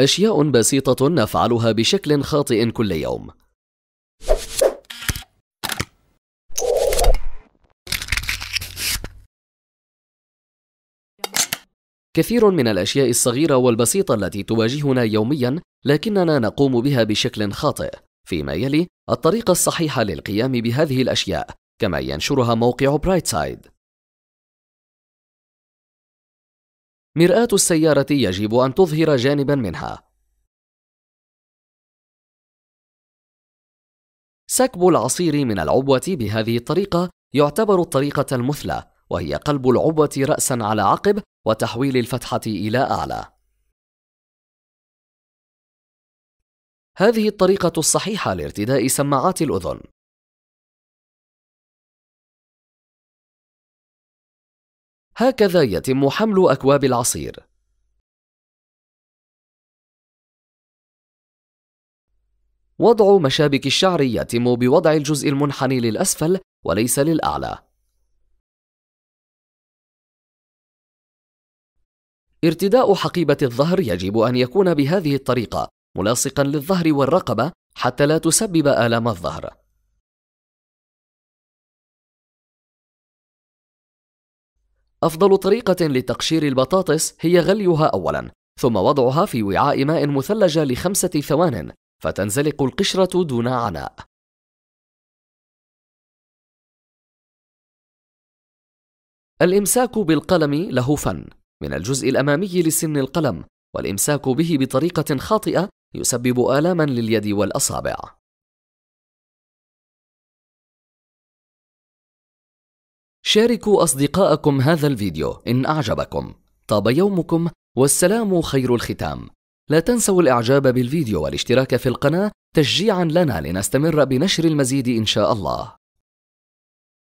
أشياء بسيطة نفعلها بشكل خاطئ كل يوم كثير من الأشياء الصغيرة والبسيطة التي تواجهنا يوميا لكننا نقوم بها بشكل خاطئ فيما يلي الطريقة الصحيحة للقيام بهذه الأشياء كما ينشرها موقع برايتسايد مرآة السيارة يجب أن تظهر جانبا منها. سكب العصير من العبوة بهذه الطريقة يعتبر الطريقة المثلى، وهي قلب العبوة رأسا على عقب وتحويل الفتحة إلى أعلى. هذه الطريقة الصحيحة لارتداء سماعات الأذن. هكذا يتم حمل أكواب العصير وضع مشابك الشعر يتم بوضع الجزء المنحني للأسفل وليس للأعلى. ارتداء حقيبة الظهر يجب أن يكون بهذه الطريقة ملاصقا للظهر والرقبة حتى لا تسبب آلام الظهر. أفضل طريقة لتقشير البطاطس هي غليها أولاً، ثم وضعها في وعاء ماء مثلج لخمسة ثوان، فتنزلق القشرة دون عناء. الإمساك بالقلم له فن، من الجزء الأمامي لسن القلم، والإمساك به بطريقة خاطئة يسبب آلاما لليد والأصابع. شاركوا أصدقائكم هذا الفيديو إن أعجبكم طاب يومكم والسلام خير الختام لا تنسوا الإعجاب بالفيديو والاشتراك في القناة تشجيعا لنا لنستمر بنشر المزيد إن شاء الله